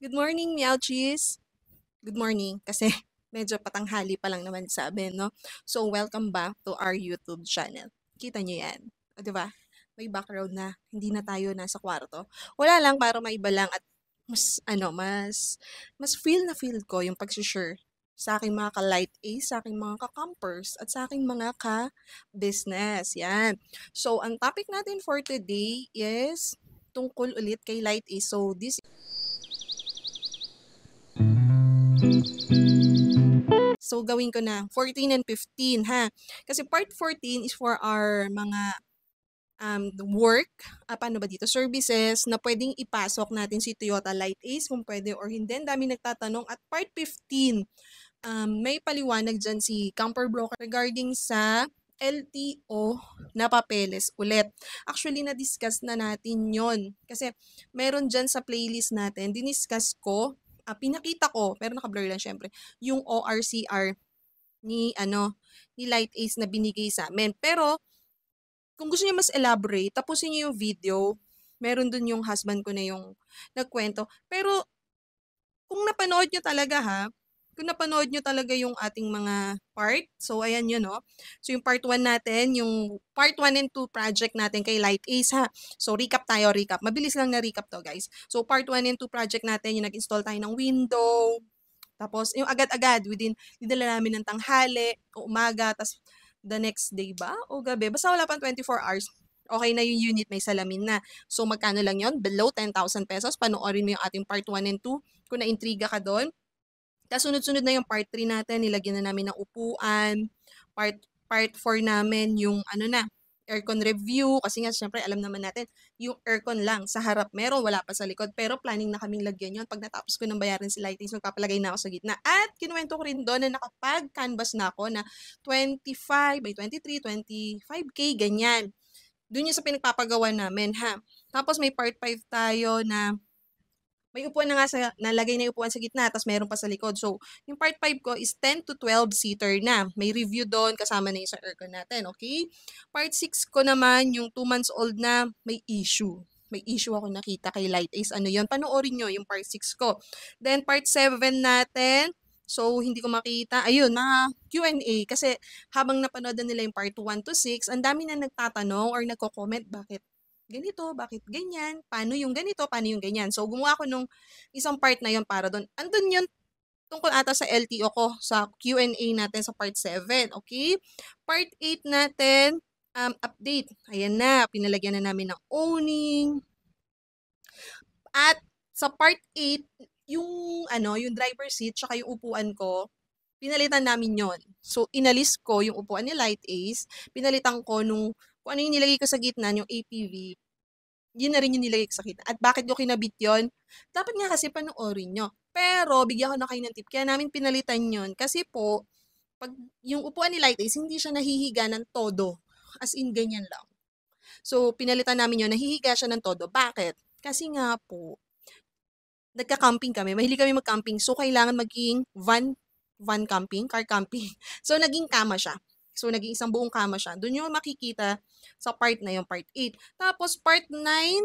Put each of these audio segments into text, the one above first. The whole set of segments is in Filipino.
Good morning, Meowchies! Good morning, kasi medyo patanghali pa lang naman sa amin, no? So, welcome back to our YouTube channel. Kita nyo yan. O, diba? May background na hindi na tayo nasa kwarto. Wala lang para maiba lang at mas, ano, mas, mas feel na feel ko yung pag-share sa aking mga ka-light A, sa aking mga ka-campers, at sa aking mga ka-business. Yan. So, ang topic natin for today is tungkol ulit kay light A. So, this is... So, gawin ko na 14 and 15, ha? Kasi part 14 is for our mga um, work, uh, paano ba dito, services na pwedeng ipasok natin si Toyota Light Ace kung pwede or hindi. Ang dami nagtatanong. At part 15, um, may paliwanag dyan si Camper Broker regarding sa LTO na papeles ulit. Actually, na-discuss na natin yon Kasi meron dyan sa playlist natin, diniscuss ko uh, pinakita ko, pero naka-blur lang syempre, yung ORCR ni ano ni Light Ace na binigay sa amin. Pero kung gusto niyo mas elaborate, tapusin niyo yung video. Meron dun yung husband ko na yung nagkwento. Pero kung napanood niyo talaga ha, kung napanood nyo talaga yung ating mga part, so ayan yun, no? Oh. So yung part 1 natin, yung part 1 and 2 project natin kay Light Ace, ha? So recap tayo, recap. Mabilis lang na recap to, guys. So part 1 and 2 project natin, yung nag-install tayo ng window, tapos yung agad-agad, within, dinala namin ng tanghali, o umaga, tapos the next day ba? O gabi? Basta wala pang 24 hours, okay na yung unit, may salamin na. So, magkano lang yon Below 10,000 pesos. Panoorin mo yung ating part 1 and 2 kung naintriga ka doon. Tapos sunod-sunod na yung part 3 natin, nilagyan na namin ng upuan. Part part 4 namin yung ano na, aircon review kasi nga syempre alam naman natin yung aircon lang sa harap meron wala pa sa likod pero planning na kaming lagyan yon pag natapos ko nang bayarin si lighting Lightings magpapalagay na ako sa gitna at kinuwento ko rin doon na nakapag canvas na ako na 25 by 23 25k ganyan doon yung sa pinagpapagawa namin ha tapos may part 5 tayo na may upuan na nga sa, nalagay na upuan sa gitna, tapos meron pa sa likod. So, yung part 5 ko is 10 to 12 seater na. May review doon, kasama na yung sa aircon natin, okay? Part 6 ko naman, yung 2 months old na, may issue may issue ako nakita kay Light Ace. Ano yon Panoorin nyo yung part 6 ko. Then, part 7 natin. So, hindi ko makita. Ayun, na Q&A. Kasi habang napanood na nila yung part 1 to 6, ang dami na nagtatanong or nagko-comment bakit ganito, bakit ganyan, paano yung ganito, paano yung ganyan. So, gumawa ako nung isang part na yon para doon. Andun yun tungkol ata sa LTO ko, sa Q&A natin sa part 7, okay? Part 8 natin, um, update. Ayan na, pinalagyan na namin ng owning. At sa part 8, yung ano, yung driver seat tsaka yung upuan ko, pinalitan namin yon. So inalis ko yung upuan ni Light Ace, pinalitan ko nung kung ano yung nilagay ko sa gitna, yung APV, yun na rin yung nilagay ko sa kita. At bakit ko kinabit yon? Dapat nga kasi panoorin nyo. Pero, bigyan ko na kayo ng tip. Kaya namin pinalitan yon Kasi po, pag yung upuan ni Light is, hindi siya nahihiga ng todo. As in, ganyan lang. So, pinalitan namin yon nahihiga siya ng todo. Bakit? Kasi nga po, nagka-camping kami. Mahilig kami mag-camping. So, kailangan maging van, van camping, car camping. So, naging kama siya. So, naging isang buong kama siya. Doon yung makikita sa part na yung part 8. Tapos, part 9,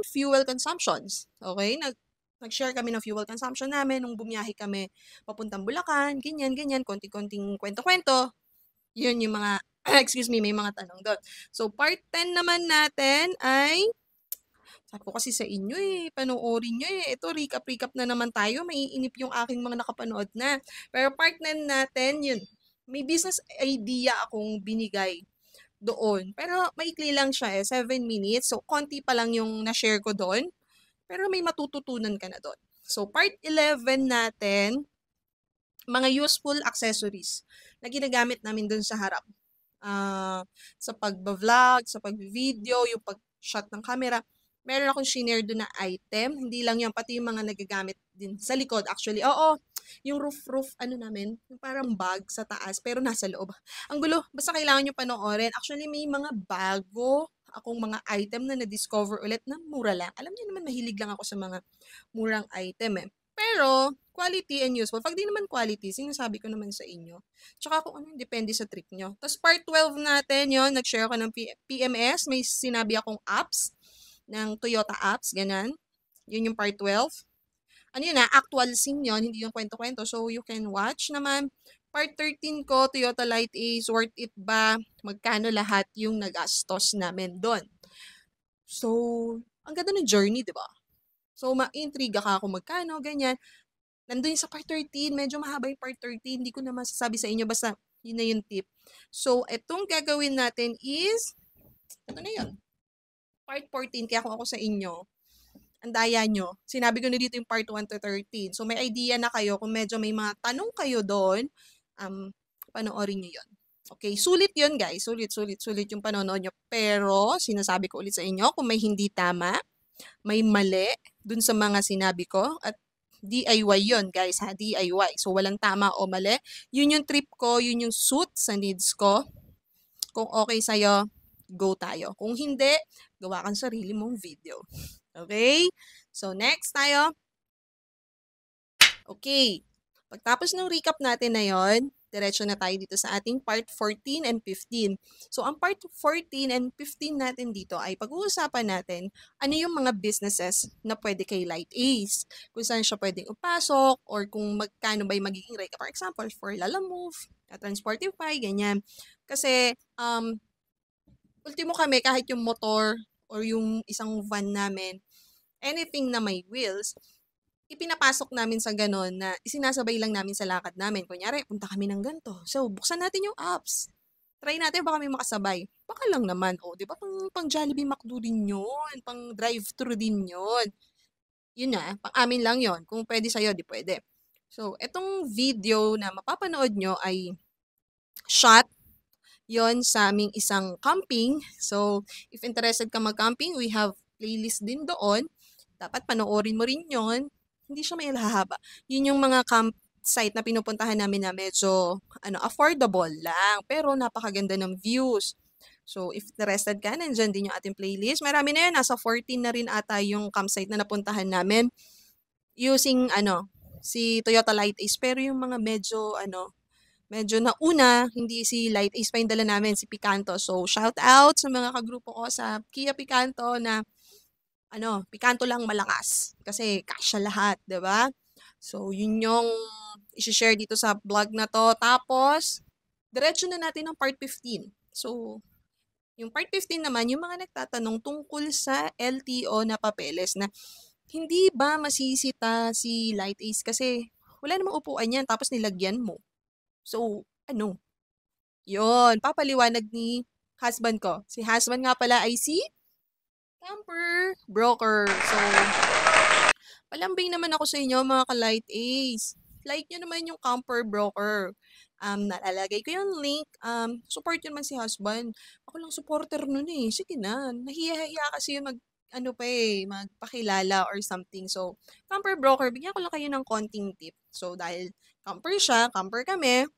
fuel consumptions. Okay? Nag Nag-share kami ng fuel consumption namin nung bumiyahe kami papuntang Bulacan, ganyan, ganyan, konti-konting kwento-kwento. Yun yung mga, excuse me, may mga tanong doon. So, part 10 naman natin ay, sabi ko kasi sa inyo eh, panoorin nyo eh. Ito, recap-recap na naman tayo, maiinip yung aking mga nakapanood na. Pero part 9 natin, yun, may business idea akong binigay doon. Pero maikli lang siya eh, 7 minutes. So, konti pa lang yung na-share ko doon. Pero may matututunan ka na doon. So, part 11 natin, mga useful accessories na ginagamit namin doon sa harap. Uh, sa pag-vlog, sa pag-video, yung pag-shot ng camera. Meron akong shinare doon na item. Hindi lang yan, pati yung mga nagagamit din sa likod. Actually, oo, yung roof roof ano namin, yung parang bag sa taas pero nasa loob. Ang gulo, basta kailangan niyo panoorin. Actually, may mga bago akong mga item na na-discover ulit na mura lang. Alam niyo naman, mahilig lang ako sa mga murang item eh. Pero, quality and useful. Pag di naman quality, sinasabi ko naman sa inyo. Tsaka kung ano, depende sa trip nyo. Tapos part 12 natin yon nag-share ako ng P- PMS. May sinabi akong apps, ng Toyota apps, ganyan. Yun yung part 12 ano yun na, ah, actual scene yun, hindi yung kwento-kwento. So, you can watch naman. Part 13 ko, Toyota Light Ace, worth it ba? Magkano lahat yung nagastos namin doon? So, ang ganda ng journey, di ba? So, ma-intriga ka kung magkano, ganyan. Nandun sa part 13, medyo mahaba yung part 13, hindi ko na masasabi sa inyo, basta yun na yung tip. So, itong gagawin natin is, ano na yun? Part 14, kaya kung ako sa inyo, ang daya nyo. Sinabi ko na dito yung part 1 to 13. So may idea na kayo kung medyo may mga tanong kayo doon, um, panoorin nyo yon Okay, sulit yon guys. Sulit, sulit, sulit yung panonood nyo. Pero, sinasabi ko ulit sa inyo, kung may hindi tama, may mali dun sa mga sinabi ko, at DIY yon guys, ha? DIY. So, walang tama o mali. Yun yung trip ko, yun yung suit sa needs ko. Kung okay sa'yo, go tayo. Kung hindi, gawa kang sarili mong video. Okay? So, next tayo. Okay. Pagtapos ng recap natin na yon, diretso na tayo dito sa ating part 14 and 15. So, ang part 14 and 15 natin dito ay pag-uusapan natin ano yung mga businesses na pwede kay Light Ace. Kung saan siya pwedeng upasok or kung magkano ba yung magiging rate. For example, for Lalamove, Move, Transportify, ganyan. Kasi, um, ultimo kami, kahit yung motor or yung isang van namin, anything na may wheels, ipinapasok namin sa ganon na isinasabay lang namin sa lakad namin. Kunyari, punta kami ng ganito. So, buksan natin yung apps. Try natin, baka may makasabay. Baka lang naman, o, oh, di ba? Pang, pang Jollibee McDo din yun. Pang drive-thru din yun. Yun na, pang amin lang yon Kung pwede sa'yo, di pwede. So, etong video na mapapanood nyo ay shot yon sa aming isang camping. So, if interested ka mag-camping, we have playlist din doon dapat panoorin mo rin yon Hindi siya may lahaba. Yun yung mga campsite na pinupuntahan namin na medyo ano, affordable lang. Pero napakaganda ng views. So, if interested ka, nandyan din yung ating playlist. Marami na yun. Nasa 14 na rin ata yung campsite na napuntahan namin using, ano, si Toyota Light Ace. Pero yung mga medyo, ano, medyo nauna, hindi si Light Ace pa yung dala namin, si Picanto. So, shout out sa mga kagrupo ko sa Kia Picanto na ano, pikanto lang malakas. Kasi kasya lahat, ba diba? So, yun yung isi-share dito sa vlog na to. Tapos, diretso na natin ng part 15. So, yung part 15 naman, yung mga nagtatanong tungkol sa LTO na papeles na hindi ba masisita si Light Ace kasi wala namang upuan yan tapos nilagyan mo. So, ano? Yon, papaliwanag ni husband ko. Si husband nga pala ay si scamper, broker. So, palambing naman ako sa inyo mga ka-light ace. Like nyo naman yung camper broker. Um, nalalagay ko yung link. Um, support yun man si husband. Ako lang supporter nun eh. Sige na. nahiya kasi yung mag, ano pa eh, magpakilala or something. So, camper broker, bigyan ko lang kayo ng konting tip. So, dahil camper siya, camper kami,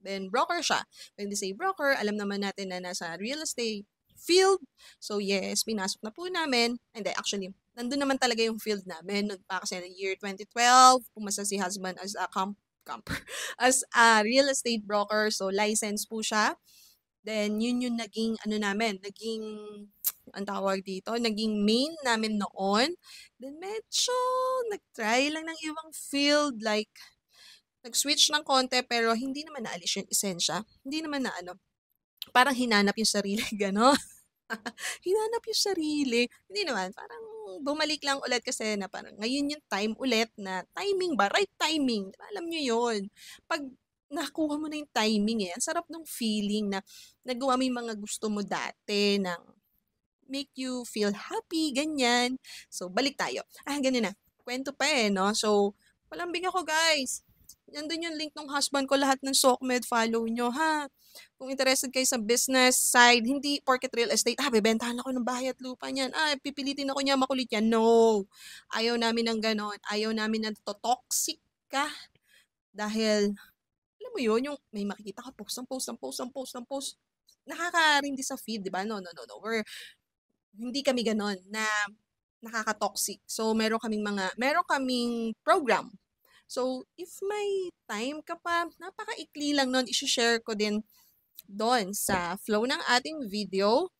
then broker siya. When they say broker, alam naman natin na nasa real estate field. So yes, pinasok na po namin. And then actually, nandun naman talaga yung field namin. Nagpa kasi year 2012, pumasa si husband as a camp, camper, as a real estate broker. So license po siya. Then yun yung naging ano namin, naging ang tawag dito, naging main namin noon. Then medyo nag-try lang ng ibang field like nag-switch ng konti pero hindi naman naalis yung esensya. Hindi naman na ano parang hinanap yung sarili, gano'n. hinanap yung sarili. Hindi naman, parang bumalik lang ulit kasi na parang ngayon yung time ulit na timing ba? Right timing. Alam nyo yon Pag nakuha mo na yung timing eh, ang sarap ng feeling na nagawa mo yung mga gusto mo dati ng make you feel happy, ganyan. So, balik tayo. Ah, ganun na. Kwento pa eh, no? So, walang big ako, guys. Nandun yung link ng husband ko, lahat ng SOCMED, follow nyo, ha? Kung interested kayo sa business side, hindi porket real estate, ah, bebentahan ako ng bahay at lupa niyan. Ah, pipilitin ako niya makulit yan. No. Ayaw namin ng ganon. Ayaw namin ng to toxic ka. Dahil, alam mo yun, yung may makikita ka, post ng post ng post ng post ng post. Nakakarindi sa feed, di ba? No, no, no, no. We're, hindi kami ganon na nakaka-toxic. So, meron kaming mga, meron kaming program. So, if may time ka pa, napaka-ikli lang nun, isi-share ko din doon sa flow ng ating video,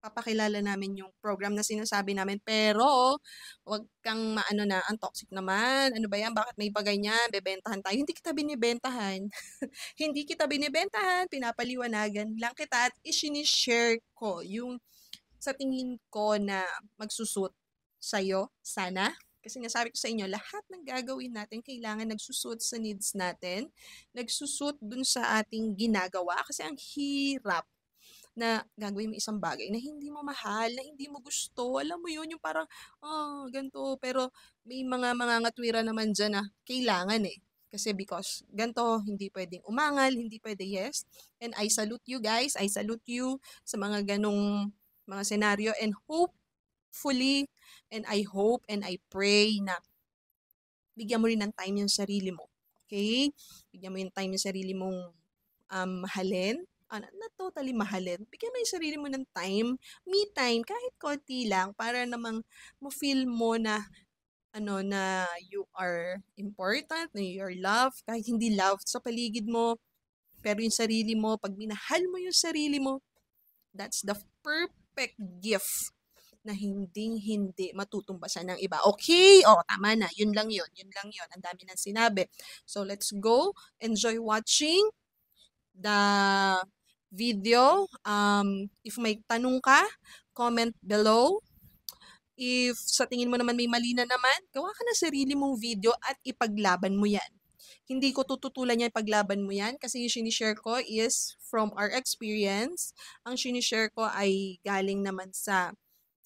papakilala namin yung program na sinasabi namin. Pero, wag kang maano na, ang toxic naman. Ano ba yan? Bakit may paganyan? Bebentahan tayo. Hindi kita binibentahan. Hindi kita binibentahan. Pinapaliwanagan lang kita at isinishare ko yung sa tingin ko na magsusut sa'yo. Sana kasi nga sabi ko sa inyo, lahat ng gagawin natin, kailangan nagsusuot sa needs natin, nagsusuot dun sa ating ginagawa. Kasi ang hirap na gagawin mo isang bagay na hindi mo mahal, na hindi mo gusto. Alam mo yun, yung parang, oh, ah, ganito. Pero may mga mga ngatwira naman dyan na kailangan eh. Kasi because ganto, hindi pwedeng umangal, hindi pwede yes. And I salute you guys, I salute you sa mga ganong mga senaryo and hopefully And I hope and I pray na bigyan mo rin ng time yung sarili mo. Okay? Bigyan mo yung time yung sarili mong um, mahalin. Uh, na totally mahalin. Bigyan mo yung sarili mo ng time, me time, kahit konti lang, para namang mo-feel mo na ano na you are important, na you are loved, kahit hindi loved sa paligid mo, pero yung sarili mo, pag minahal mo yung sarili mo, that's the perfect gift na hindi hindi matutumbasan ng iba. Okay, oh tama na. Yun lang yun. Yun lang yun. Ang dami nang sinabi. So let's go. Enjoy watching the video. Um, if may tanong ka, comment below. If sa tingin mo naman may mali na naman, gawa ka na sarili mong video at ipaglaban mo yan. Hindi ko tututulan yan paglaban mo yan kasi yung sinishare ko is from our experience. Ang sinishare ko ay galing naman sa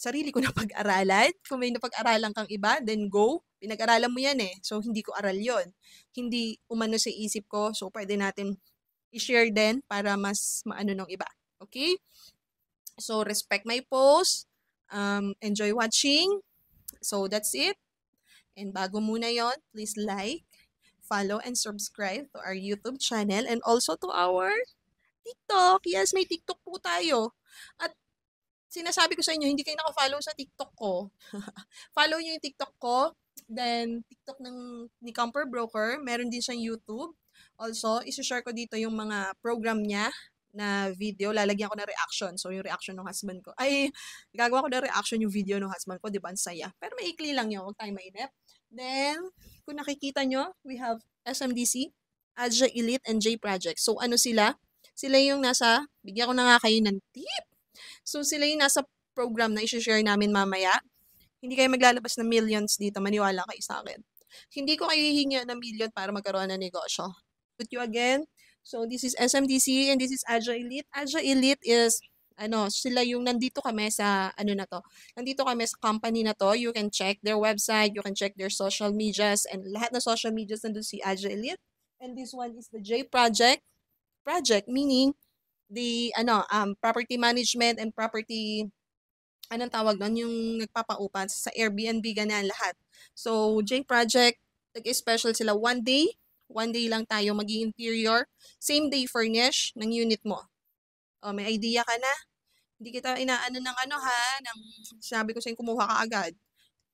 sarili ko na pag-aralan. Kung may napag-aralan kang iba, then go. Pinag-aralan mo yan eh. So, hindi ko aral yon Hindi umano sa isip ko. So, pwede natin i-share din para mas maano ng iba. Okay? So, respect my post. Um, enjoy watching. So, that's it. And bago muna yon please like, follow, and subscribe to our YouTube channel and also to our TikTok. Yes, may TikTok po tayo. At sinasabi ko sa inyo, hindi kayo nakafollow sa TikTok ko. follow nyo yung TikTok ko. Then, TikTok ng, ni Comper Broker. Meron din siyang YouTube. Also, isi-share ko dito yung mga program niya na video. Lalagyan ko na reaction. So, yung reaction ng husband ko. Ay, gagawa ko na reaction yung video ng husband ko. Diba? Ang saya. Pero maikli lang yun. Huwag tayo mainip. Then, kung nakikita nyo, we have SMDC, Adja Elite, and J Project. So, ano sila? Sila yung nasa, bigyan ko na nga kayo ng tip So sila yung nasa program na i-share namin mamaya. Hindi kayo maglalabas ng millions dito, maniwala kayo sa akin. Hindi ko kayo hihingi ng million para magkaroon ng negosyo. Put you again. So this is SMDC and this is Agile Elite. Agile Elite is ano, sila yung nandito kami sa ano na to. Nandito kami sa company na to. You can check their website, you can check their social medias and lahat na social medias nandun si Agile Elite. And this one is the J Project. Project meaning the ano um property management and property anong tawag doon yung nagpapaupa sa Airbnb ganyan lahat. So J project nag-special sila one day, one day lang tayo magi-interior, same day furnish ng unit mo. O, oh, may idea ka na? Hindi kita inaano ng ano ha, ng sabi ko sa kumuha ka agad.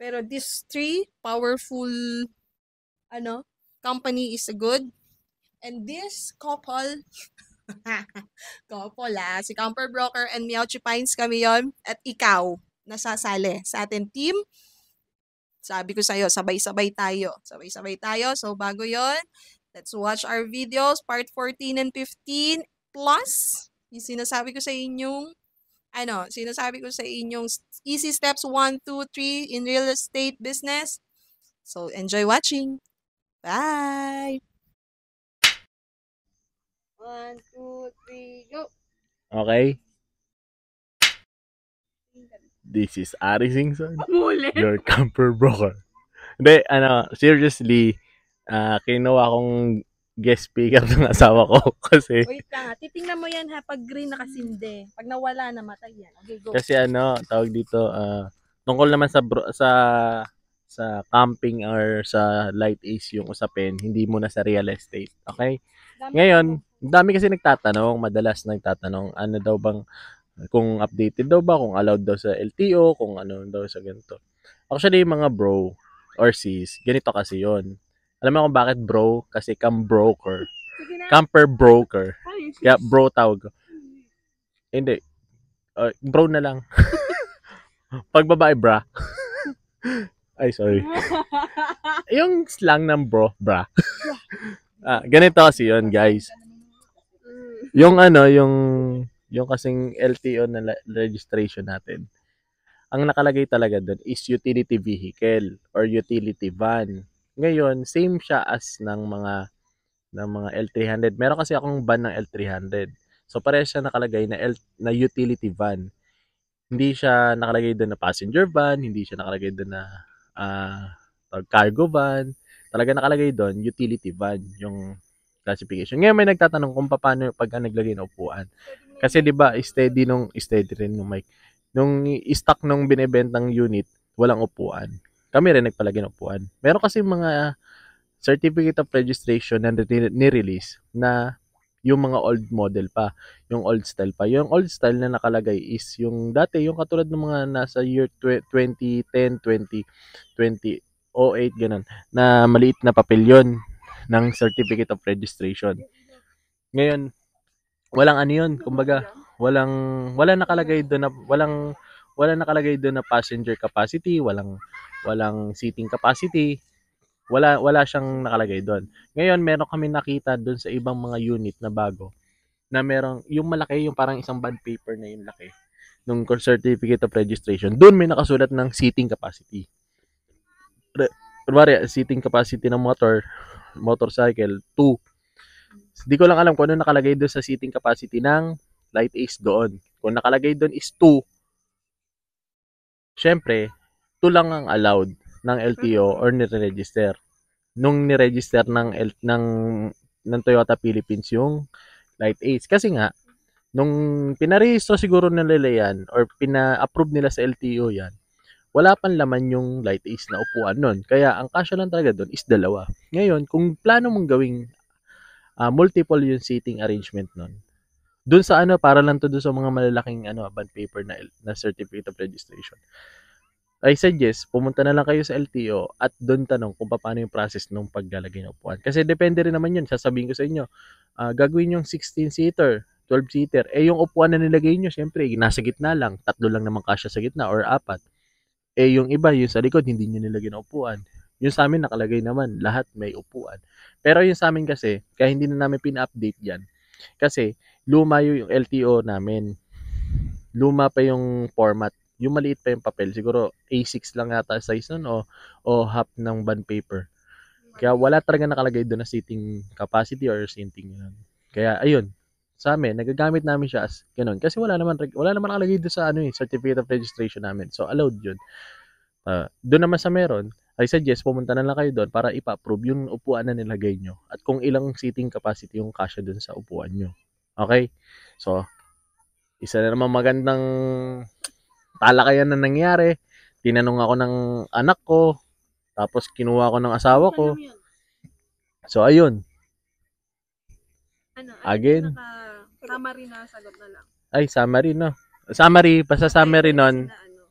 Pero this three powerful ano company is a good and this couple Couple ah. Si Camper Broker and Meow Chipines kami yon At ikaw, nasasali sa atin team. Sabi ko sa iyo, sabay-sabay tayo. Sabay-sabay tayo. So, bago yon let's watch our videos, part 14 and 15, plus yung sinasabi ko sa inyong, ano, sinasabi ko sa inyong easy steps 1, 2, 3 in real estate business. So, enjoy watching. Bye! One, two, three, go! Okay? This is Ari Singson. Mulit. Your camper broker. Hindi, ano, seriously, uh, kinuha kong guest speaker ng asawa ko kasi... Wait lang, ah. titingnan mo yan ha, pag green nakasinde. Pag nawala, na, matay yan. Okay, go. Kasi ano, tawag dito, uh, tungkol naman sa bro, sa sa camping or sa light is yung usapin, hindi mo na sa real estate. Okay? Dami Ngayon, dami kasi nagtatanong, madalas nagtatanong, ano daw bang, kung updated daw ba, kung allowed daw sa LTO, kung ano daw sa ganito. Actually, mga bro or sis, ganito kasi yon Alam mo kung bakit bro? Kasi cam broker. Camper broker. Kaya bro tawag ko. Hindi. Uh, bro na lang. Pag babae, bra. Ay, sorry. yung slang ng bro, bra. ah, ganito kasi yun, guys. Yung ano, yung yung kasing LTO na registration natin. Ang nakalagay talaga doon is utility vehicle or utility van. Ngayon, same siya as ng mga ng mga L300. Meron kasi akong van ng L300. So pare siya nakalagay na L, na utility van. Hindi siya nakalagay doon na passenger van, hindi siya nakalagay doon na uh, cargo van. Talaga nakalagay doon utility van, yung classification. Ngayon may nagtatanong kung paano pag naglagay ng upuan. Kasi 'di ba, steady nung steady rin nung mic. Nung stock nung binebentang unit, walang upuan. Kami rin nagpalagay ng upuan. Meron kasi mga certificate of registration na ni-release na yung mga old model pa, yung old style pa. Yung old style na nakalagay is yung dati, yung katulad ng mga nasa year 2010, 20, 20, 08, ganun, na maliit na papel yun ng certificate of registration. Ngayon, walang ano yun, kumbaga, walang wala nakalagay doon na walang wala nakalagay doon na passenger capacity, walang walang seating capacity. Wala wala siyang nakalagay doon. Ngayon, meron kami nakita doon sa ibang mga unit na bago na merong yung malaki, yung parang isang bad paper na yung laki nung certificate of registration. Doon may nakasulat ng seating capacity. Kumari, seating capacity ng motor, motorcycle. Two, hindi ko lang alam kung ano nakalagay doon sa seating capacity ng light ace doon. Kung nakalagay doon is 2, syempre, 2 lang ang allowed ng LTO mm-hmm. or nire-register. Nung niregister ng, L- ng, ng Toyota Philippines yung light ace. Kasi nga, nung pinarehistro siguro nila yan or pina-approve nila sa LTO yan, wala pang laman yung light ace na upuan nun. Kaya ang kasya lang talaga doon is dalawa. Ngayon, kung plano mong gawing uh, multiple yung seating arrangement nun, doon sa ano, para lang to doon sa mga malalaking ano, band paper na, na certificate of registration. I suggest, pumunta na lang kayo sa LTO at doon tanong kung paano yung process ng paglalagay ng upuan. Kasi depende rin naman yun, sasabihin ko sa inyo, uh, gagawin yung 16-seater, 12-seater, eh yung upuan na nilagay nyo, syempre, nasa gitna lang, tatlo lang naman kasya sa gitna or apat. Eh, yung iba, yung sa likod, hindi nyo na upuan. Yung sa amin, nakalagay naman, lahat may upuan. Pero yung sa amin kasi, kaya hindi na namin pina-update yan. Kasi, luma yung LTO namin. Luma pa yung format. Yung maliit pa yung papel. Siguro, A6 lang yata size nun o, o half ng bond paper. Kaya wala talaga nakalagay doon na seating capacity or seating. Yun. Kaya, ayun, sa amin, nagagamit namin siya as ganun. Kasi wala naman, wala naman nakalagay doon sa ano eh, certificate of registration namin. So, allowed yun. Uh, doon naman sa meron, I suggest pumunta na lang kayo doon para ipa-approve yung upuan na nilagay nyo at kung ilang seating capacity yung kasya doon sa upuan nyo. Okay? So, isa na naman magandang talakayan na nangyari. Tinanong ako ng anak ko, tapos kinuha ko ng asawa ko. So, ayun. Ano, ano Again. Naka- Summary na sagot na lang. Ay, summary, no? Summary, basta summary nun. Ano?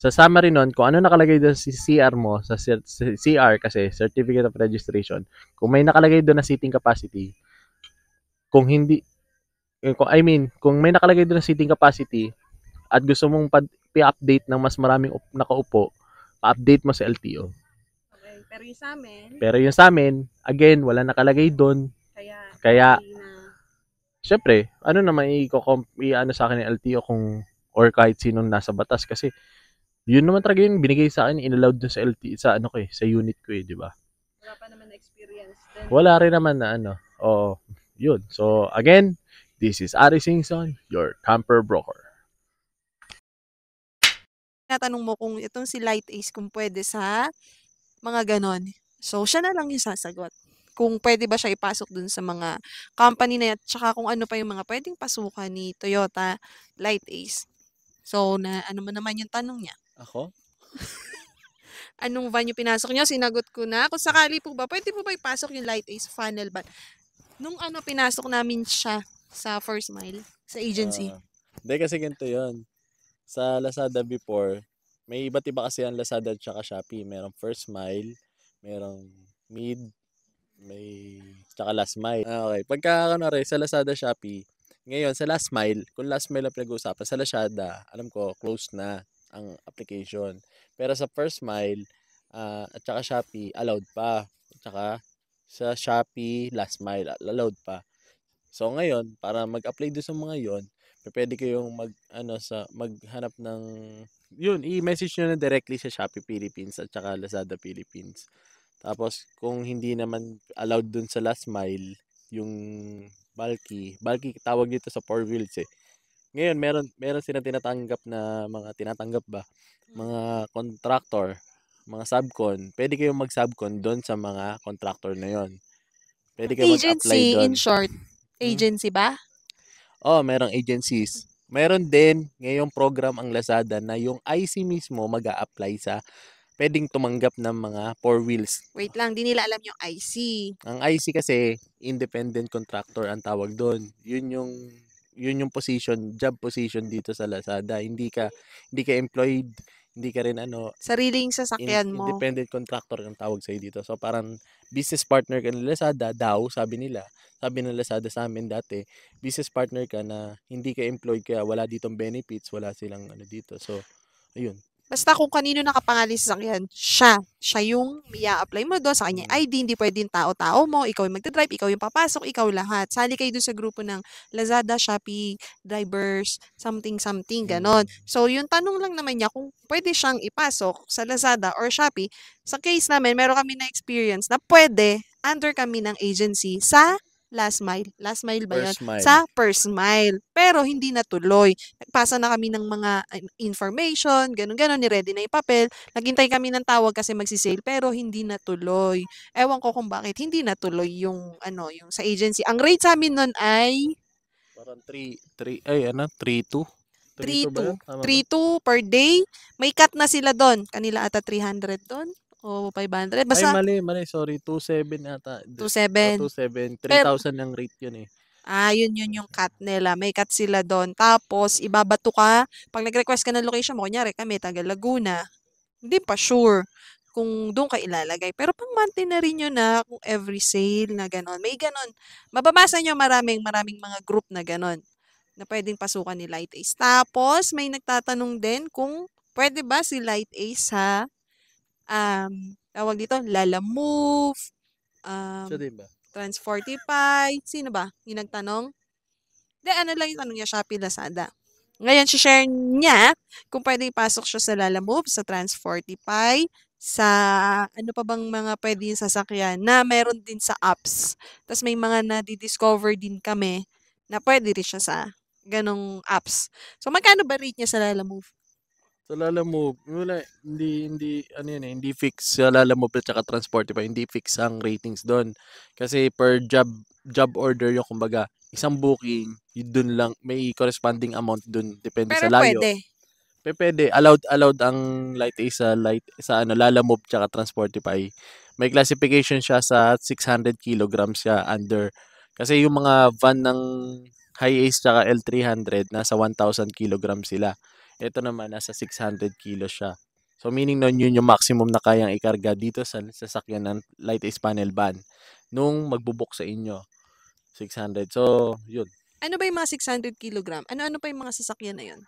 Sa summary nun, kung ano nakalagay doon sa CR mo, sa CR kasi, Certificate of Registration, kung may nakalagay doon na seating capacity, kung hindi, eh, kung, I mean, kung may nakalagay doon na seating capacity, at gusto mong pa-update ng mas maraming nakaupo, pa-update mo sa LTO. Okay, pero yung sa amin? Pero yung sa amin, again, wala nakalagay doon. Kaya, kaya syempre, ano naman i-ano sa akin ng LTO kung or kahit sinong nasa batas kasi yun naman talaga yung binigay sa akin, inallowed dun sa LTO sa ano ko eh, sa unit ko eh, di ba? Wala pa naman na experience. Then... Wala rin naman na ano. Oo, yun. So, again, this is Ari Singson, your camper broker. Natanong mo kung itong si Light Ace kung pwede sa mga ganon. So, siya na lang yung sasagot kung pwede ba siya ipasok dun sa mga company na yan, tsaka kung ano pa yung mga pwedeng pasukan ni Toyota Light Ace. So, na, ano mo naman yung tanong niya? Ako? Anong van yung pinasok niyo? Sinagot ko na. Kung sakali po ba, pwede po ba ipasok yung Light Ace funnel van? Nung ano, pinasok namin siya sa First Mile, sa agency. Ah. Hindi, uh, kasi ganito yun. Sa Lazada before, may iba't iba kasi ang Lazada at saka Shopee. Merong First Mile, merong Mid, may, tsaka last mile. Ah, okay, pagka, ano rin, sa Lazada Shopee, ngayon, sa last mile, kung last mile ang pinag-uusapan, sa Lazada, alam ko, close na ang application. Pero sa first mile, uh, at saka Shopee, allowed pa. At saka sa Shopee, last mile, allowed pa. So ngayon, para mag-apply doon sa mga yon, pwede kayong mag ano sa maghanap ng yun, i-message niyo na directly sa Shopee Philippines at saka Lazada Philippines. Tapos, kung hindi naman allowed dun sa last mile, yung bulky, bulky tawag dito sa four wheels eh. Ngayon, meron, meron sila tinatanggap na mga tinatanggap ba? Mga mm. contractor, mga subcon. Pwede kayong mag-subcon doon sa mga contractor na yon. Pwede kayong mag-apply doon. Agency, in short. Hmm? Agency hmm? ba? Oh, merong agencies. Meron din ngayong program ang Lazada na yung IC mismo mag a apply sa pwedeng tumanggap ng mga four wheels. Wait lang, di nila alam yung IC. Ang IC kasi, independent contractor ang tawag doon. Yun yung yun yung position, job position dito sa Lazada. Hindi ka hindi ka employed, hindi ka rin ano, sariling sasakyan in, mo. Independent contractor ang tawag sa dito. So parang business partner ka ng Lazada daw, sabi nila. Sabi ng Lazada sa amin dati, business partner ka na hindi ka employed kaya wala ditong benefits, wala silang ano dito. So ayun. Basta kung kanino nakapangalan sa sasakyan, siya. Siya yung i-apply mo doon sa kanya mm. ID, hindi pwedeng tao-tao mo, ikaw yung magdadrive, ikaw yung papasok, ikaw lahat. Sali kayo doon sa grupo ng Lazada, Shopee, drivers, something-something, mm. ganon. So, yung tanong lang naman niya kung pwede siyang ipasok sa Lazada or Shopee. Sa case namin, meron kami na experience na pwede under kami ng agency sa last mile. Last mile ba yun? First mile. Sa first mile. Pero hindi natuloy. Nagpasa na kami ng mga information, ganun-ganun, ni-ready na yung papel. Naghintay kami ng tawag kasi magsisale, pero hindi natuloy. Ewan ko kung bakit hindi natuloy yung, ano, yung sa agency. Ang rate sa amin nun ay... Parang 3, 3, ay ano, 3-2. 3-2 per day. May cut na sila doon. Kanila ata 300 doon o 500. Basta, Ay, mali, mali. Sorry. 27 ata. 27. Oh, 27. 3,000 ang rate yun eh. Ah, yun yun yung cut nila. May cut sila doon. Tapos, ibabato ka. Pag nag-request ka ng location mo, kunyari kami, taga Laguna. Hindi pa sure kung doon ka ilalagay. Pero pang monthly na rin yun na ah, kung every sale na ganon. May ganon. Mababasa nyo maraming, maraming mga group na ganon na pwedeng pasukan ni Light Ace. Tapos, may nagtatanong din kung pwede ba si Light Ace sa um, tawag dito, Lala Move, um, so, diba? Trans 45, sino ba yung nagtanong? Hindi, ano lang yung tanong niya, Shopee Lazada. Ngayon, si share niya kung pwede ipasok siya sa Lala Move, sa Trans 45, sa ano pa bang mga pwede yung sasakyan na meron din sa apps. Tapos may mga na-discover din kami na pwede rin siya sa ganong apps. So, magkano ba rate niya sa Lala Move? Sa lalamove, wala, hindi, hindi, ano yun eh, hindi fix sa lalamove tsaka saka Transportify, hindi fix ang ratings doon. Kasi per job, job order yung kumbaga, isang booking, doon lang, may corresponding amount doon, depende Pero sa layo. Pero pwede. Pe, pwede. Allowed, allowed ang light A sa, light, sa ano, lalamove tsaka Transportify. May classification siya sa 600 kilograms siya under. Kasi yung mga van ng high Ace tsaka L300, nasa 1,000 kilograms sila. Ito naman, nasa 600 kilo siya. So meaning nun yun yung maximum na kayang ikarga dito sa sasakyan ng light ace panel van nung magbubok sa inyo. 600. So, yun. Ano ba yung mga 600 kilogram? Ano-ano pa yung mga sasakyan na yun?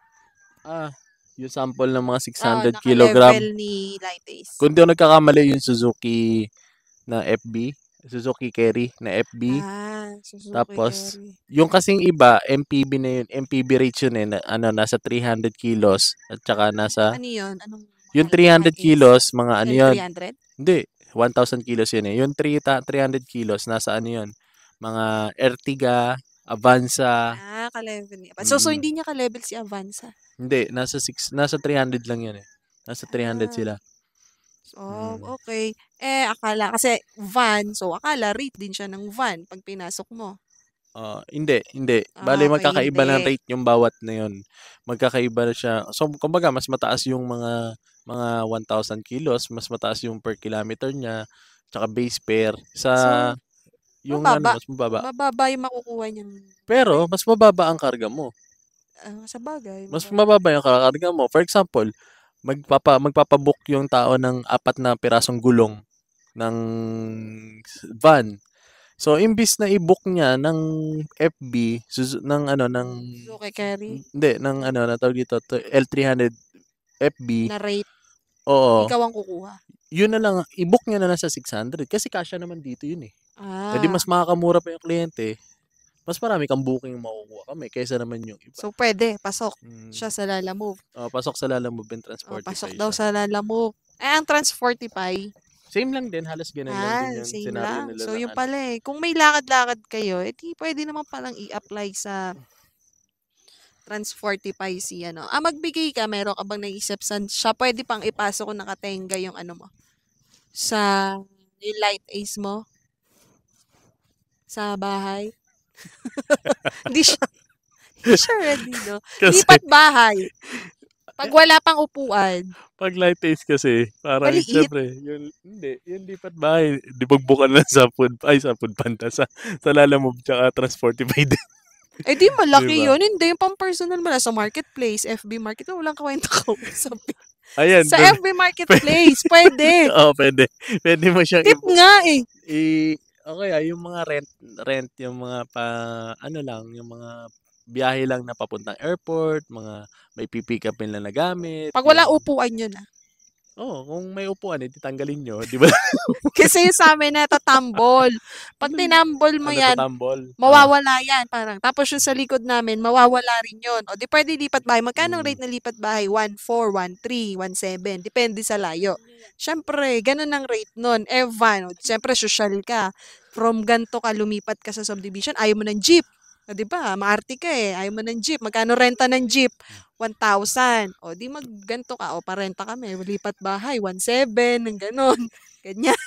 Ah, yung sample ng mga 600 oh, ah, kilogram. ni light ace. Kung di ako nagkakamali yung Suzuki na FB, Suzuki Carry na FB. Ah, Suzuki Tapos, Carry. yung kasing iba, MPB na yun. MPB rate yun eh. Na, ano, nasa 300 kilos. At saka nasa... Ano yun? Anong, yung 300 kilos, mga ano yun? 300? Hindi. 1,000 kilos yun eh. Yung 3, 300 kilos, nasa ano yun? Mga Ertiga, Avanza. Ah, ka-level niya. So, mm. so hindi niya ka-level si Avanza? Hindi. Nasa, six, nasa 300 lang yun eh. Nasa 300 ah. sila. So, oh, Mm. okey. Eh, akala kasi van, so akala rate din siya ng van 'pag pinasok mo. Ah, hindi, hindi. Ah, Bale okey magkakaiba ng rate yung bawat na yun. Magkakaiba na siya. So, kumbaga mas mataas yung mga mga 1,000 kilos, mas mataas yung per kilometer niya, tsaka base fare. Sa So, yung ano, mas mababa. mababa yung makukuha niya. Pero mas mababa ang karga mo. Ah, bagay. Mas mababa. mababa yung karga mo. For example magpapa magpapabook yung tao ng apat na pirasong gulong ng van. So imbis na i-book niya ng FB ng ano ng Suzuki Carry. Hindi ng ano na tawag dito to L300 FB na rate. Oo. Ikaw ang kukuha. Yun na lang i-book niya na lang sa 600 kasi kasya naman dito yun eh. Ah. Kasi eh, mas makakamura pa yung kliyente mas marami kang booking makukuha kami kaysa naman yung iba. So, pwede. Pasok mm. siya sa Lala Move. Oh, pasok sa Lala Move and oh, Transportify. Oh, pasok daw siya. sa Lala Move. Eh, ang Transportify. Same lang din. Halos ganun ah, lang din ah, yung same lang. nila. So, yung ano. pala eh. Kung may lakad-lakad kayo, eh, pwede naman palang i-apply sa Transportify si ano. Ah, magbigay ka. Meron ka bang naisip sa siya? Pwede pang ipasok kung nakatenga yung ano mo. Sa yung light ace mo. Sa bahay. Hindi siya, hindi siya ready, no? Kasi, Lipat bahay. Pag wala pang upuan. Pag light taste kasi, para syempre, yun, hindi, yun lipat bahay. Di bugbukan lang sa food, ay sa food panta, sa, sa lalamob tsaka transportify din. Eh di malaki diba? yun. Hindi, yung pang personal mo sa marketplace, FB market, walang kawenta ko. Sabi. Ayan, sa dun, FB marketplace, pwede. Oo, oh, pwede. Pwede mo siyang... Tip i- nga eh. I- o kaya yung mga rent, rent yung mga pa, ano lang, yung mga biyahe lang na papuntang airport, mga may pipick upin lang na gamit. Pag wala upuan yun ah oh, kung may upuan, eh, titanggalin nyo, di ba? Kasi sa amin natatambol. Pag tinambol mo ano yan, tatambol? mawawala yan. Parang. Tapos yung sa likod namin, mawawala rin yon O di pwede lipat bahay. Magkano hmm. rate ng lipat bahay? 1.4, 1.3, 1.7. Depende sa layo. Siyempre, ganun ang rate nun. Evan, eh, siyempre, social ka. From ganto ka, lumipat ka sa subdivision, ayaw mo ng jeep o, di ba? Maarte ka eh. Ayaw mo ng jeep. Magkano renta ng jeep? 1,000. Hmm. O, di magganto ka. O, parenta kami. Lipat bahay. 1,700. Ng ganon. Ganyan.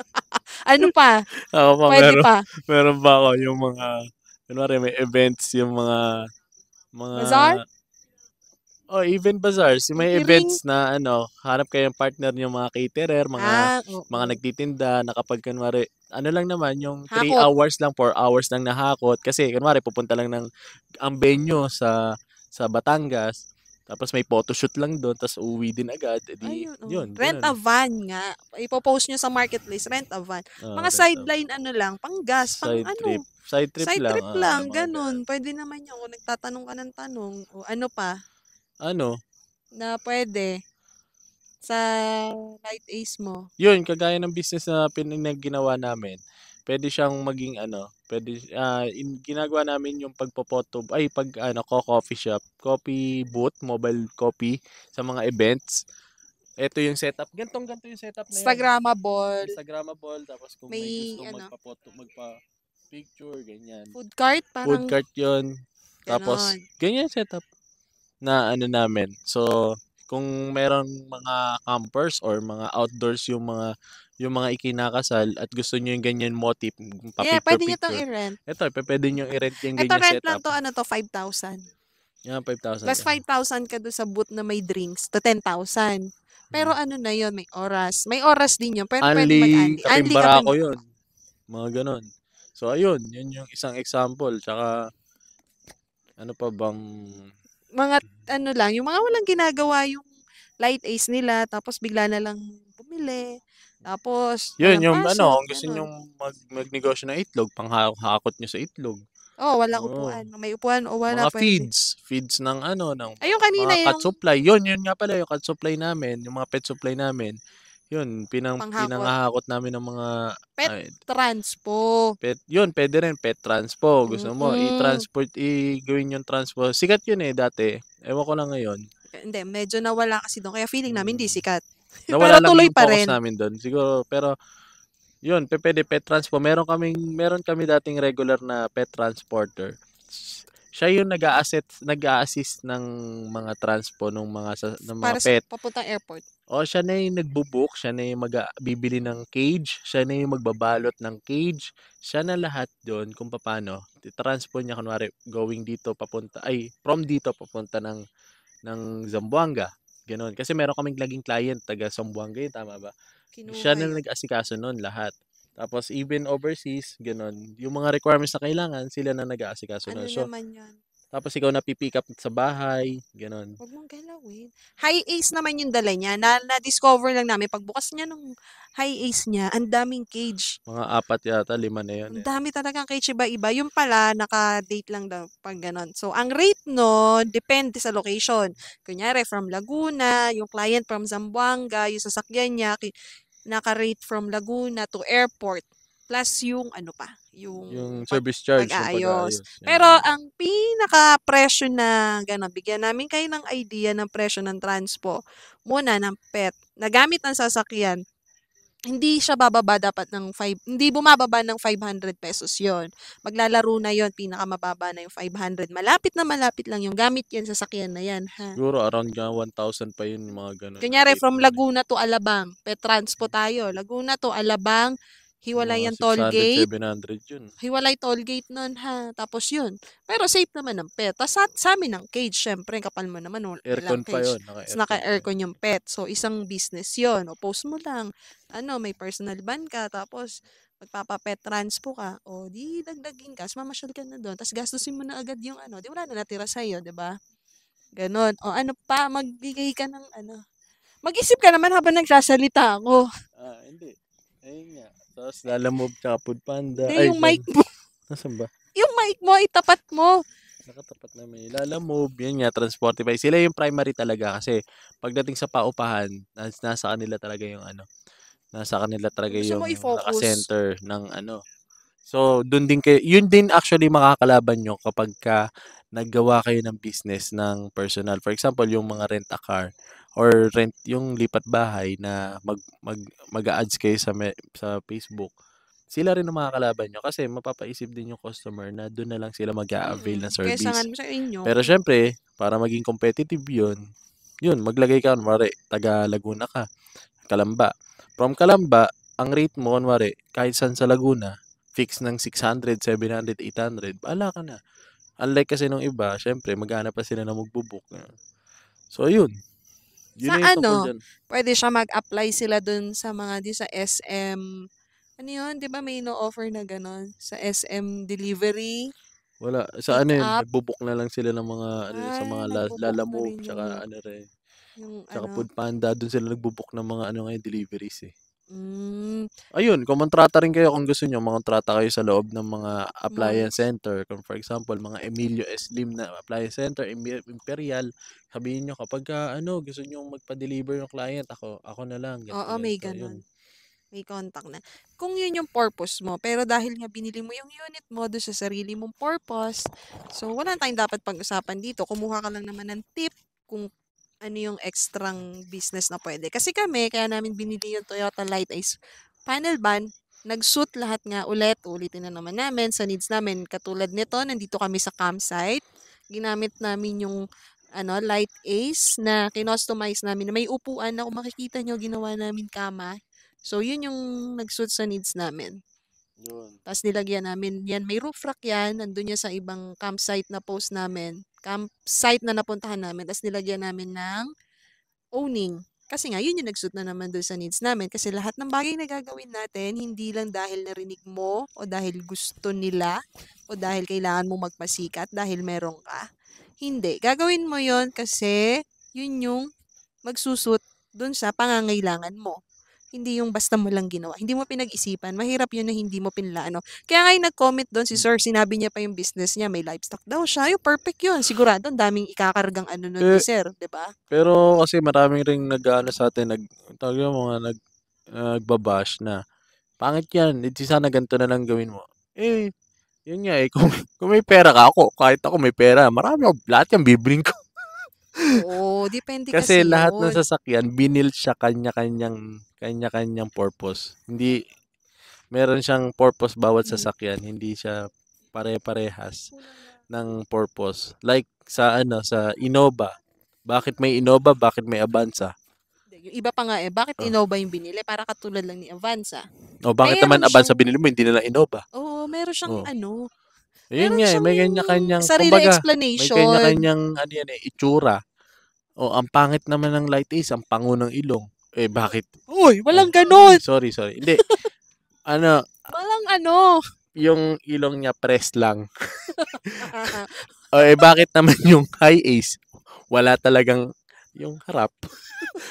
ano pa? Ako pa, Pwede meron, pa. Meron ba ako yung mga, kunwari may events, yung mga, mga, Bazaar? Oh, even bazaar. Si may Catering. events na ano, hanap kayong partner nyo, mga caterer, mga Ah, oo. mga nagtitinda, nakapag kunwari, ano lang naman, yung 3 hours lang, 4 hours lang nahakot. Kasi kunwari, pupunta lang ng ang venue sa sa Batangas. Tapos may photoshoot lang doon, tapos uuwi din agad. Edi, di, Ayun, oo. yun. Rent a van nga. Ipopost nyo sa marketplace, rent a van. Oo, Mga sideline ano lang, pang gas, pang Side ano. trip. Side trip Side lang. trip lang, mga ganun. Pwede naman yun. Kung nagtatanong ka ng tanong, o ano pa, ano? na pwede sa light ace mo. Yun, kagaya ng business na pinagginawa namin. Pwede siyang maging ano, pwede ah, in, ginagawa namin yung pagpopoto ay pag ano ko coffee shop, coffee booth, mobile coffee sa mga events. Ito yung setup. Gantong ganto yung setup na yun. Instagramable. tapos kung may, May, gusto ano. magpapoto, magpa picture ganyan. food cart, parang Food cart yun. Tapos ganyan yung setup na ano namin. So, kung merong mga campers or mga outdoors yung mga yung mga ikinakasal at gusto niyo yung ganyan motif, pa Yeah, pwede niyo tong i-rent. Ito, pwede niyo i-rent yung ganyan Ito, rent setup. lang to, ano to, 5,000. Yeah, 5,000. Plus 5,000 ka do sa booth na may drinks to 10,000. Pero hmm. ano na yon may oras. May oras din yun. Pero pwede mag-anli. Anli ka ko yun. Mga ganon. So, ayun. Yun yung isang example. Tsaka, ano pa bang mga ano lang, yung mga walang ginagawa yung light ace nila tapos bigla na lang bumili. Tapos yun yung paso, ano, kung gusto niyo mag magnegosyo ng itlog, panghakot nyo sa itlog. Oh, wala oh. upuan. May upuan o wala mga pwede. feeds. Feeds ng ano, ng Ayun, kanina mga yung... cat supply. Yun, yun nga pala yung cat supply namin, yung mga pet supply namin. Yun, pinang Panghakot. pinangahakot namin ng mga pet ay, transpo. Pet, yun, pwede rin pet transpo. Gusto mo mm-hmm. i-transport i-gawin yung transpo. Sikat yun eh dati. Ewan ko lang ngayon. Hindi, medyo nawala kasi doon kaya feeling namin mm-hmm. di mm. sikat. Nawala pero tuloy tuloy pa rin. namin doon. Siguro pero yun, pwede pet transpo. Meron kaming meron kami dating regular na pet transporter siya yung nag-a-assist nag-a-assist ng mga transpo ng mga sa, ng mga Para pet. Para papuntang airport. O siya na yung nagbubook, siya na yung mag bibili ng cage, siya na yung magbabalot ng cage, siya na lahat doon kung paano. Transpo niya kunwari going dito papunta ay from dito papunta ng ng Zamboanga. Ganun. Kasi meron kaming laging client taga Zamboanga, yun, tama ba? Kinuhay. Siya na nag-asikaso noon lahat. Tapos even overseas, ganun. Yung mga requirements na kailangan, sila na nag-aasikaso ano na. So, naman yun? Tapos ikaw na pipick up sa bahay, ganun. Huwag mong galawin. High ace naman yung dala niya. Na, na-discover lang namin pagbukas niya nung high ace niya, ang daming cage. Mga apat yata, lima na yun. Ang eh. dami talaga ang cage, iba-iba. Yung pala, naka-date lang daw pag ganun. So, ang rate no, depende sa location. Kunyari, from Laguna, yung client from Zamboanga, yung sasakyan niya, naka-rate from Laguna to airport plus yung ano pa, yung, yung pag, service charge. pag ayos Pag Pero ang pinaka-presyo na gano'n, bigyan namin kayo ng idea ng presyo ng transpo muna ng PET na gamit ng sasakyan hindi siya bababa dapat ng 5, hindi bumababa ng 500 pesos yon. Maglalaro na yon, pinakamababa na yung 500. Malapit na malapit lang yung gamit yan, sasakyan na yan. Ha? Siguro around 1,000 pa yun, mga ganun. Kunyari, from Laguna to Alabang, pe transpo tayo. Laguna to Alabang, Hiwalay yung toll gate. 700 yun. Hiwalay toll gate nun ha. Tapos yun. Pero safe naman ang pet. Tapos sa, sa amin ang cage, syempre, kapal mo naman. Aircon pa yun. Naka-aircon. Naka-aircon yung pet. So, isang business yun. O post mo lang. Ano, may personal ban ka. Tapos, magpapapet transpo ka. O, di dagdagin ka. Mamasyal ka na doon. Tapos, gastusin mo na agad yung ano. Di wala na natira sa'yo, di ba? Ganon. O, ano pa, magbigay ka ng ano. Mag-isip ka naman habang nagsasalita ako. Ah, hindi. Ayun nga. Tapos lalamove tsaka food panda. Hindi, yung mic mo. Nasaan ba? Yung mic mo, itapat mo. Nakatapat na may lalamove. Yan nga, Transportify. Sila yung primary talaga kasi pagdating sa paupahan, nasa kanila talaga yung ano. Nasa kanila talaga Gusto yung center ng ano. So, doon din kayo, yun din actually makakalaban nyo kapag ka naggawa kayo ng business ng personal. For example, yung mga rent a car or rent yung lipat bahay na mag mag mag-ads kayo sa me, sa Facebook sila rin ang makakalaban nyo kasi mapapaisip din yung customer na doon na lang sila mag a avail ng service. Kaysa sa inyo. Pero syempre, para maging competitive yun, yun, maglagay ka, mare, taga Laguna ka, Kalamba. From Kalamba, ang rate mo, mare, kahit saan sa Laguna, fix ng 600, 700, 800, bahala ka na. Unlike kasi nung iba, syempre, maghanap pa sila na magbubuk. So, yun. Yun sa ano, dyan. pwede siya mag-apply sila dun sa mga di sa SM, ano yun, di ba may no-offer na ganon? Sa SM delivery. Wala. Sa ano yun, nagbubok na lang sila ng mga, ano, sa mga lalamove, tsaka ano rin. Yung, tsaka ano, food panda, dun sila nagbubok ng mga ano ngayon, deliveries eh. Mm. Ayun, kumontrata rin kayo kung gusto nyo, makontrata kayo sa loob ng mga appliance center. Kung for example, mga Emilio Slim na appliance center, Imperial, sabihin nyo kapag uh, ano, gusto nyo magpa-deliver yung client, ako, ako na lang. Ganyan, Oo, may ganun. So, may contact na. Kung yun yung purpose mo, pero dahil nga binili mo yung unit mo do sa sarili mong purpose, so wala tayong dapat pag-usapan dito. Kumuha ka lang naman ng tip kung ano yung extrang business na pwede. Kasi kami, kaya namin binili yung Toyota Light is panel van, nag suit lahat nga ulit, ulitin na naman namin sa needs namin. Katulad nito, nandito kami sa campsite. Ginamit namin yung ano, light ace na kinostomize namin. May upuan na kung makikita nyo, ginawa namin kama. So, yun yung nag suit sa needs namin. Yun. Tapos nilagyan namin yan. May roof rack yan. Nandun yan sa ibang campsite na post namin. Campsite na napuntahan namin. Tapos nilagyan namin ng owning. Kasi nga, yun yung nagsuit na naman doon sa needs namin. Kasi lahat ng bagay na gagawin natin, hindi lang dahil narinig mo o dahil gusto nila o dahil kailangan mo magpasikat dahil meron ka. Hindi. Gagawin mo yon kasi yun yung magsusuot doon sa pangangailangan mo hindi yung basta mo lang ginawa. Hindi mo pinag-isipan. Mahirap yun na hindi mo pinlaan. No? Kaya nga nag-comment doon si Sir, sinabi niya pa yung business niya, may livestock daw siya. Yung perfect yun. Sigurado, ang daming ikakargang ano nun eh, ni Sir, di ba? Pero kasi maraming ring nag-ano sa atin, nag, tawag yung mga nag, uh, nagbabash na, pangit yan, hindi sana ganito na lang gawin mo. Eh, yun nga eh, kung, kung may pera ka ako, kahit ako may pera, marami ako, lahat yan bibiling ko. Oo, depende kasi. Kasi lahat yun. ng sasakyan, binil siya kanya-kanyang kanya-kanyang purpose. Hindi meron siyang purpose bawat mm. sasakyan, hindi siya pare-parehas ng purpose. Like sa ano, sa Innova. Bakit may Innova, bakit may Avanza? Yung iba pa nga eh, bakit oh. Innova yung binili? Para katulad lang ni Avanza. O, oh, bakit meron naman siyang... Avanza binili mo, hindi na lang Innova? Oo, oh, meron siyang oh. ano, yun nga eh, may kanya-kanyang, kumbaga, explanation. may kanya-kanyang, ano yan eh, itsura. O, ang pangit naman ng light is, ang pango ng ilong. Eh, bakit? Uy, walang oh, ganun! Sorry, sorry. Hindi. ano? Walang ano? Yung ilong niya press lang. Ah, ah. o, eh, bakit naman yung high ace? Wala talagang yung harap.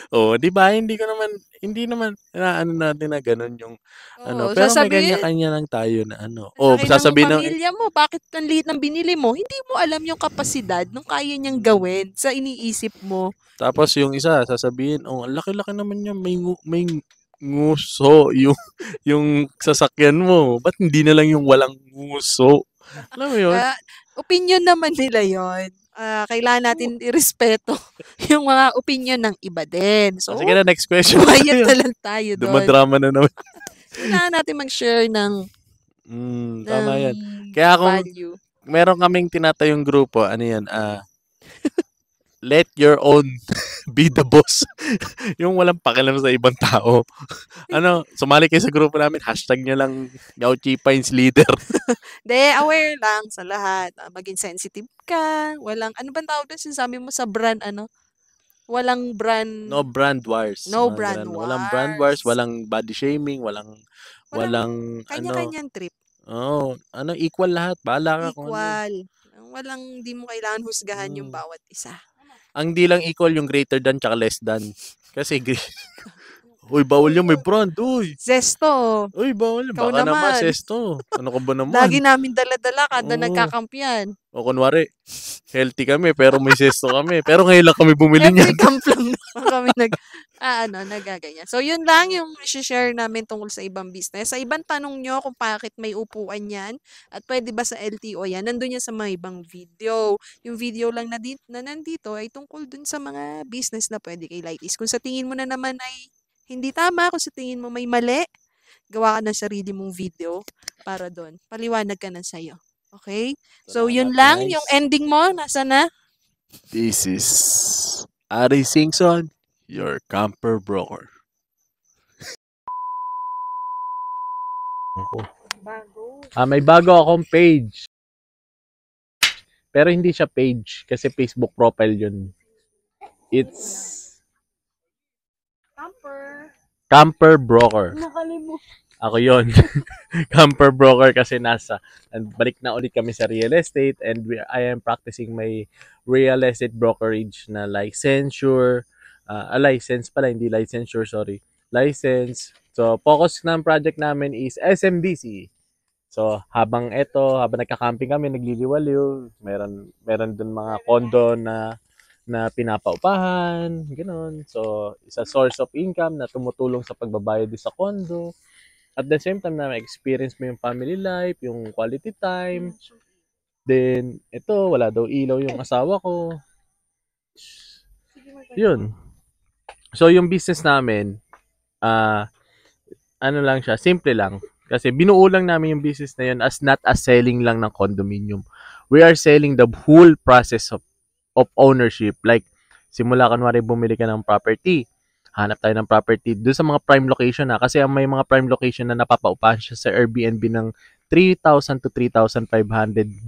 o, di ba? Hindi ko naman, hindi naman na ano natin na ganun yung ano, Oo, ano. Pero may kanya-kanya lang tayo na ano. O, Laki sasabihin ng, pamilya mo, bakit ang liit ng binili mo? Hindi mo alam yung kapasidad nung kaya niyang gawin sa iniisip mo. tapos yung isa, sasabihin, oh, laki-laki naman niya, may, may nguso yung, yung sasakyan mo. but hindi na lang yung walang nguso? Alam mo yun? Ah, opinion naman nila yon uh, kailangan natin irespeto yung mga opinion ng iba din. So, Sige na, next question. Quiet na lang tayo doon. Dumadrama na naman. kailangan natin mag-share ng mm, ng tama yan. Kaya kung value. meron kaming tinatayong grupo, ano yan, ah, uh, let your own be the boss. yung walang pakialam sa ibang tao. ano, sumali kayo sa grupo namin, hashtag nyo lang, Yauchi Pines Leader. De, aware lang sa lahat. Ah, maging sensitive ka. Walang, ano bang tawag doon? Sinasabi mo sa brand, ano? Walang brand... No brand wars. No uh, brand wars. Walang brand wars, walang body shaming, walang... Walang, walang ano. kanya-kanyang ano, trip. Oh, ano, equal lahat. Bahala ka equal. kung ano. Walang, di mo kailangan husgahan hmm. yung mm. bawat isa. Ang di lang equal yung greater than tsaka less than. Kasi Uy, bawal yung may brand, uy. Sesto. Oh. Uy, bawal. Ikaw Baka naman. naman, zesto. Ano ka ba naman? Lagi namin dala-dala kada Oo. nagkakampiyan. O kunwari, healthy kami, pero may sesto kami. Pero ngayon lang kami bumili niyan. Every camp lang kami nag, ah, ano, nagaganyan. So, yun lang yung share namin tungkol sa ibang business. Sa ibang tanong nyo kung bakit may upuan yan at pwede ba sa LTO yan, nandun yan sa mga ibang video. Yung video lang na, di, na nandito ay tungkol dun sa mga business na pwede kay Lighties. Kung sa tingin mo na naman ay hindi tama kung sa tingin mo may mali, gawa ka ng sarili mong video para doon. Paliwanag ka ng sa'yo. Okay? So, yun lang. Yung ending mo, nasa na? This is Ari Singson, your camper broker. Bago. Ah, may bago akong page. Pero hindi siya page kasi Facebook profile yun. It's Camper broker. Nakalimutan. Ako yon Camper broker kasi nasa, and balik na ulit kami sa real estate and we, I am practicing my real estate brokerage na licensure, uh, ah, a ah, license pala, hindi licensure, sorry. License. So, focus ng project namin is SMBC. So, habang ito, habang nagka-camping kami, nagliliwaliw, meron, meron dun mga condo na na pinapaupahan, ganun. So, it's a source of income na tumutulong sa pagbabayad sa condo. At the same time na ma-experience mo yung family life, yung quality time. Then, ito, wala daw ilaw yung asawa ko. Yun. So, yung business namin, uh, ano lang siya, simple lang. Kasi binuo lang namin yung business na yun as not as selling lang ng condominium. We are selling the whole process of of ownership. Like, simula kanwari bumili ka ng property, hanap tayo ng property doon sa mga prime location na kasi may mga prime location na napapaupahan siya sa Airbnb ng 3,000 to 3,500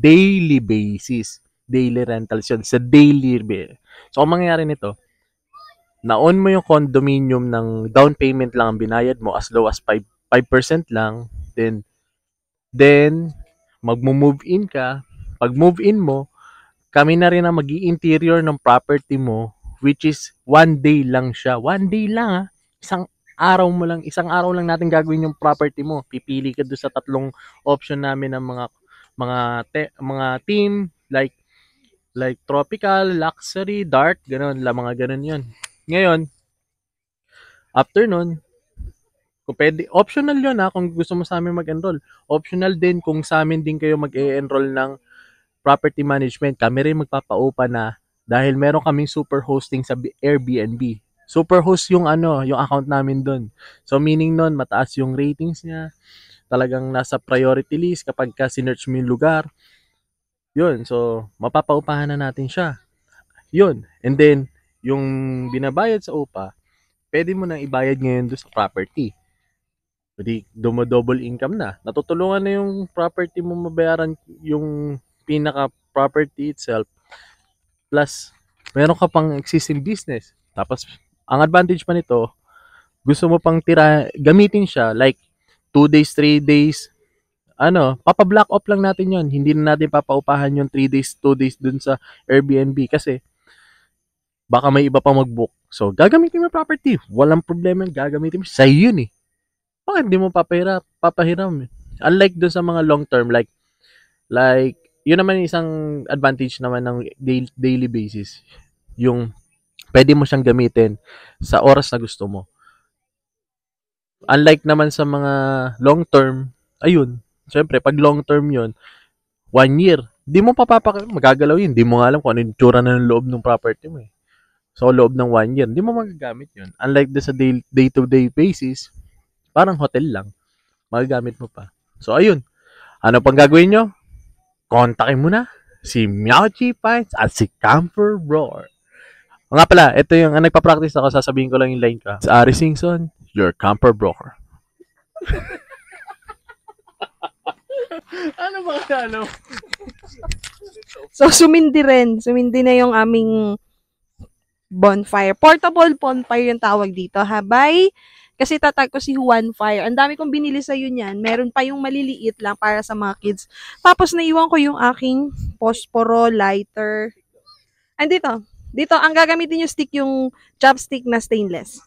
daily basis. Daily rentals yun sa daily bill. So, ang mangyayari nito, naon mo yung condominium ng down payment lang ang binayad mo as low as 5, 5% lang. Then, then, magmo-move in ka. Pag move in mo, kami na rin ang mag interior ng property mo, which is one day lang siya. One day lang ha. Ah. Isang araw mo lang, isang araw lang natin gagawin yung property mo. Pipili ka doon sa tatlong option namin ng mga mga te, mga team like like tropical, luxury, dark, ganun, la mga ganun 'yon. Ngayon, after nun, kung pwede, optional 'yon ha ah, kung gusto mo sa amin mag-enroll. Optional din kung sa amin din kayo mag-enroll ng property management, kami rin magpapaupa na dahil meron kaming super hosting sa Airbnb. Super host yung ano, yung account namin doon. So meaning noon, mataas yung ratings niya. Talagang nasa priority list kapag ka sinerch mo yung lugar. Yun, so mapapaupahan na natin siya. Yun, and then yung binabayad sa upa, pwede mo nang ibayad ngayon doon sa property. Pwede dumo-double income na. Natutulungan na yung property mo mabayaran yung pinaka property itself plus meron ka pang existing business. Tapos ang advantage pa nito, gusto mo pang tira gamitin siya like 2 days, 3 days, ano, papa-block off lang natin 'yon. Hindi na natin papaupahan yung 3 days, 2 days dun sa Airbnb kasi baka may iba pa mag-book. So, gagamitin mo property. Walang problema gagamitin mo. sa yun eh. Bakit hindi mo papahirap, papahiram? Eh? Unlike dun sa mga long term, like, like, yun naman isang advantage naman ng daily basis. Yung pwede mo siyang gamitin sa oras na gusto mo. Unlike naman sa mga long term, ayun, syempre, pag long term yun, one year, di mo papapak magagalaw yun. Di mo nga alam kung ano yung tsura na ng loob ng property mo eh. So, loob ng one year, hindi mo magagamit yun. Unlike the sa day, day-to-day basis, parang hotel lang. Magagamit mo pa. So, ayun. Ano pang gagawin nyo? kontakin mo na si Miaoji Pines at si Camper Roar. O nga pala, ito yung ang nagpa-practice ako, sasabihin ko lang yung line ko. Sa Ari Singson, your Camper broker. ano ba ano? so, sumindi rin. Sumindi na yung aming bonfire. Portable bonfire yung tawag dito. Habay, kasi tatag ko si Juan Fire. Ang dami kong binili sa sa'yo niyan. Meron pa yung maliliit lang para sa mga kids. Tapos naiwan ko yung aking posporo lighter. Andito. Dito, ang gagamitin yung stick, yung chopstick na stainless.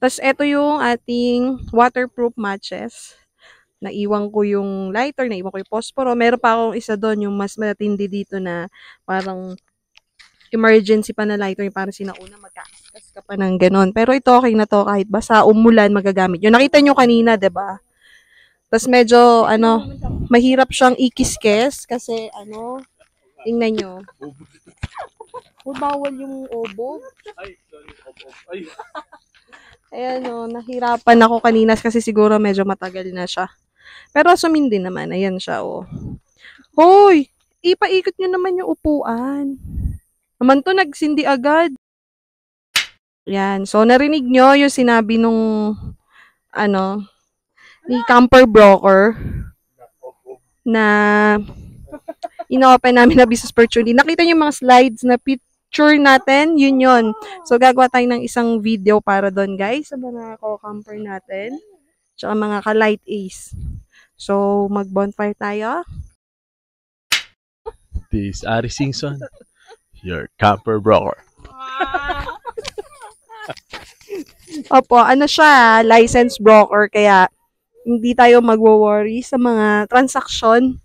Tapos, ito yung ating waterproof matches. Naiwan ko yung lighter, naiwan ko yung posporo. Meron pa akong isa doon, yung mas matindi dito na parang emergency pa na lighter, yung parang sinauna magka tapos ka pa ng ganun. Pero ito okay na to kahit basa umulan magagamit. Yung nakita nyo kanina, 'di ba? Tapos medyo ano, mahirap siyang ikis-kes kasi ano, tingnan nyo. Oh, bawal yung obo. Ay, Ayan o, oh, nahirapan ako kanina kasi siguro medyo matagal na siya. Pero sumindi naman, ayan siya o. Oh. Hoy, ipaikot nyo naman yung upuan. Naman to, nagsindi agad. Yan. So, narinig nyo yung sinabi nung, ano, ni Camper Broker na inopen namin na business opportunity. Nakita nyo yung mga slides na picture natin, yun yun. So, gagawa tayo ng isang video para doon, guys, sa mga co-camper natin. Tsaka mga ka-light ace. So, mag-bonfire tayo. This is Ari Singson, your camper broker. Ah. Opo, ano siya, license broker, kaya hindi tayo magwo-worry sa mga transaksyon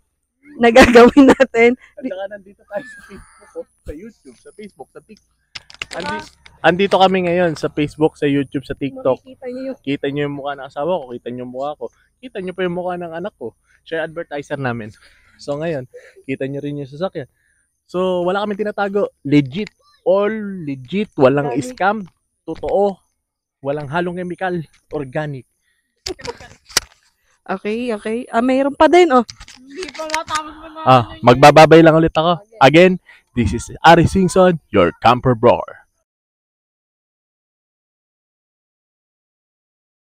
na gagawin natin. At saka nandito tayo sa Facebook, oh, sa YouTube, sa Facebook, sa TikTok. Diba? Andi, andito kami ngayon sa Facebook, sa YouTube, sa TikTok. Makikita niyo yung... Kita niyo yung mukha ng asawa ko, kita niyo yung mukha ko. Kita niyo pa yung mukha ng anak ko. Siya yung advertiser namin. So ngayon, kita niyo rin yung sasakyan. So wala kami tinatago. Legit. All legit. Walang scam totoo, walang halong chemical, organic. Okay, okay. Ah, mayroon pa din, oh. Hindi pa matapos mo na. Ah, magbababay lang ulit ako. Again, this is Ari Singson, your camper bro.